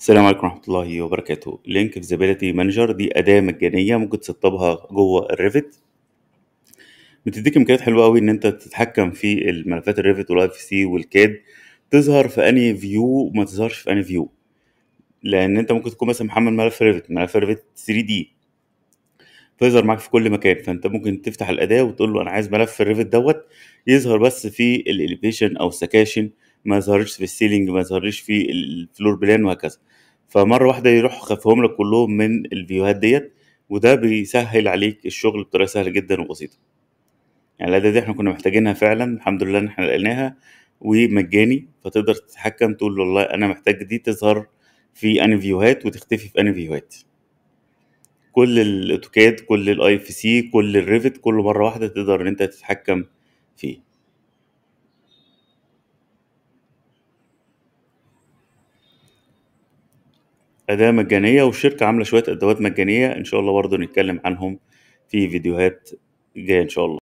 السلام عليكم ورحمة الله وبركاته لينك فيزابيلتي مانجر دي أداة مجانية ممكن تسطبها جوه الريفت بتديك إمكانيات حلوة أوي إن أنت تتحكم في الملفات الريفت والاي سي والكاد تظهر في اني فيو وما تظهرش في اني فيو لأن أنت ممكن تكون مثلا محمل ملف ريفت ملف ريفت 3 دي فيظهر معاك في كل مكان فأنت ممكن تفتح الأداة وتقول له أنا عايز ملف الريفت دوت يظهر بس في الإليفيشن أو السكاشن ما يظهرش في السيلينج ما يظهرش في الفلور بلان وهكذا فمره واحده يروح خفهم لك كلهم من الفيوهات ديت وده بيسهل عليك الشغل بطريقه سهله جدا وبسيطه يعني الاداه دي احنا كنا محتاجينها فعلا الحمد لله ان احنا لقيناها ومجاني فتقدر تتحكم تقول والله انا محتاج دي تظهر في اني فيوهات وتختفي في اني فيوهات كل الاوتوكاد كل الاي اف سي كل الريفت كله مره واحده تقدر ان انت تتحكم فيه أداة مجانية والشركة عاملة شوية أدوات مجانية إن شاء الله برضه نتكلم عنهم في فيديوهات جاية إن شاء الله